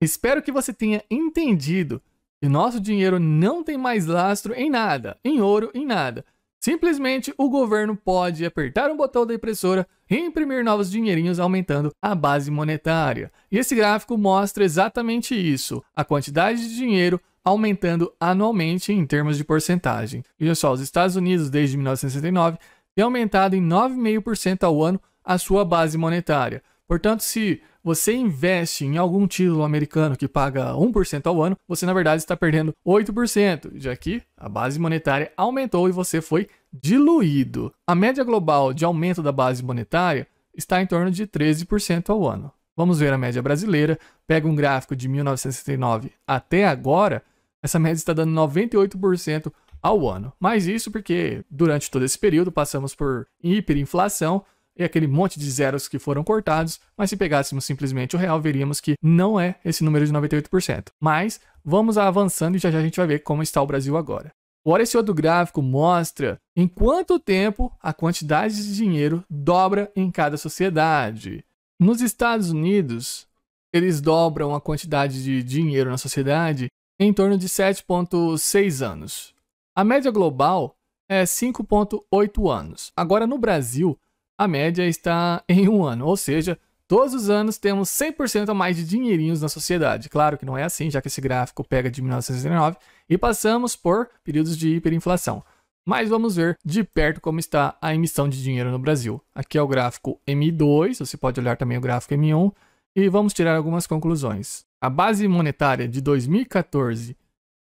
Espero que você tenha entendido que nosso dinheiro não tem mais lastro em nada, em ouro, em nada. Simplesmente o governo pode apertar um botão da impressora e imprimir novos dinheirinhos aumentando a base monetária. E esse gráfico mostra exatamente isso, a quantidade de dinheiro aumentando anualmente em termos de porcentagem. Veja só, os Estados Unidos desde 1969 têm aumentado em 9,5% ao ano a sua base monetária. Portanto, se você investe em algum título americano que paga 1% ao ano, você na verdade está perdendo 8%, já que a base monetária aumentou e você foi diluído. A média global de aumento da base monetária está em torno de 13% ao ano. Vamos ver a média brasileira. Pega um gráfico de 1969 até agora, essa média está dando 98% ao ano. Mas isso porque durante todo esse período passamos por hiperinflação e aquele monte de zeros que foram cortados, mas se pegássemos simplesmente o real, veríamos que não é esse número de 98%. Mas vamos avançando e já já a gente vai ver como está o Brasil agora. O esse do gráfico mostra em quanto tempo a quantidade de dinheiro dobra em cada sociedade. Nos Estados Unidos, eles dobram a quantidade de dinheiro na sociedade em torno de 7,6 anos. A média global é 5,8 anos. Agora, no Brasil, a média está em um ano, ou seja, todos os anos temos 100% a mais de dinheirinhos na sociedade. Claro que não é assim, já que esse gráfico pega de 1969 e passamos por períodos de hiperinflação. Mas vamos ver de perto como está a emissão de dinheiro no Brasil. Aqui é o gráfico M2, você pode olhar também o gráfico M1, e vamos tirar algumas conclusões. A base monetária de 2014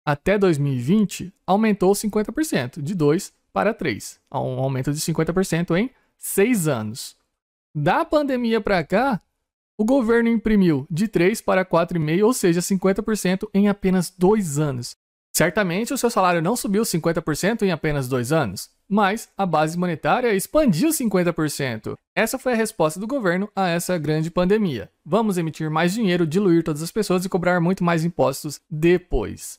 até 2020 aumentou 50%, de 2 para 3, um aumento de 50% em seis anos. Da pandemia para cá, o governo imprimiu de 3 para 4,5%, ou seja, 50% em apenas dois anos. Certamente o seu salário não subiu 50% em apenas dois anos, mas a base monetária expandiu 50%. Essa foi a resposta do governo a essa grande pandemia. Vamos emitir mais dinheiro, diluir todas as pessoas e cobrar muito mais impostos depois.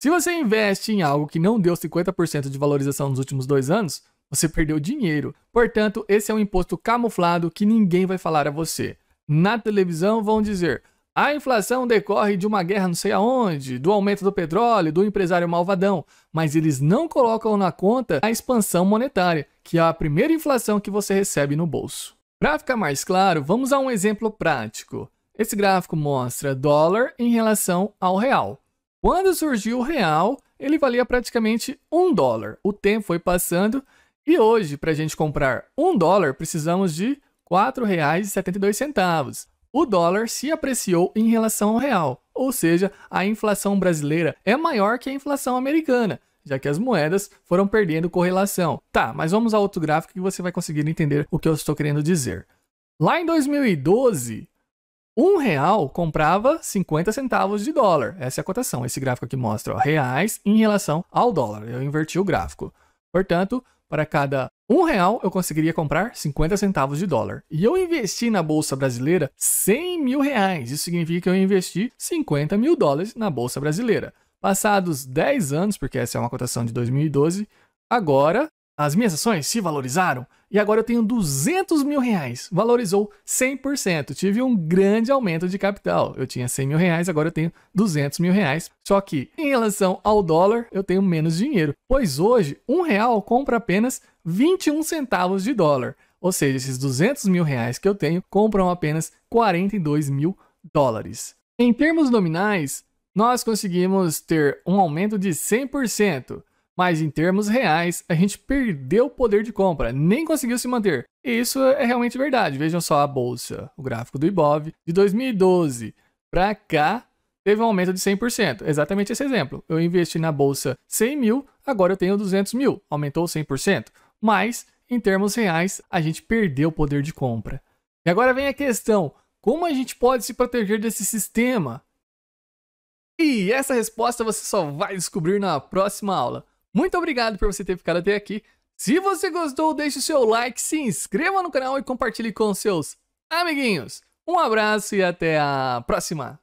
Se você investe em algo que não deu 50% de valorização nos últimos dois anos, você perdeu dinheiro. Portanto, esse é um imposto camuflado que ninguém vai falar a você. Na televisão vão dizer: a inflação decorre de uma guerra não sei aonde, do aumento do petróleo, do empresário malvadão, mas eles não colocam na conta a expansão monetária, que é a primeira inflação que você recebe no bolso. Para ficar mais claro, vamos a um exemplo prático. Esse gráfico mostra dólar em relação ao real. Quando surgiu o real, ele valia praticamente um dólar. O tempo foi passando e hoje, para a gente comprar um dólar, precisamos de R$ 4,72. O dólar se apreciou em relação ao real, ou seja, a inflação brasileira é maior que a inflação americana, já que as moedas foram perdendo correlação. Tá, mas vamos a outro gráfico que você vai conseguir entender o que eu estou querendo dizer. Lá em 2012, um real comprava 50 centavos de dólar. Essa é a cotação. Esse gráfico aqui mostra ó, reais em relação ao dólar. Eu inverti o gráfico. Portanto, para cada um real eu conseguiria comprar 50 centavos de dólar. E eu investi na Bolsa Brasileira 100 mil reais. Isso significa que eu investi 50 mil dólares na Bolsa Brasileira. Passados 10 anos, porque essa é uma cotação de 2012, agora as minhas ações se valorizaram e agora eu tenho 200 mil reais. Valorizou 100%. Tive um grande aumento de capital. Eu tinha 100 mil reais, agora eu tenho 200 mil reais. Só que em relação ao dólar, eu tenho menos dinheiro, pois hoje um real compra apenas 21 centavos de dólar. Ou seja, esses 200 mil reais que eu tenho compram apenas 42 mil dólares. Em termos nominais, nós conseguimos ter um aumento de 100% mas em termos reais, a gente perdeu o poder de compra, nem conseguiu se manter. E isso é realmente verdade. Vejam só a bolsa, o gráfico do Ibov, de 2012 para cá, teve um aumento de 100%. Exatamente esse exemplo. Eu investi na bolsa 100 mil, agora eu tenho 200 mil, aumentou 100%. Mas, em termos reais, a gente perdeu o poder de compra. E agora vem a questão: como a gente pode se proteger desse sistema? E essa resposta você só vai descobrir na próxima aula. Muito obrigado por você ter ficado até aqui. Se você gostou, deixe o seu like, se inscreva no canal e compartilhe com seus amiguinhos. Um abraço e até a próxima!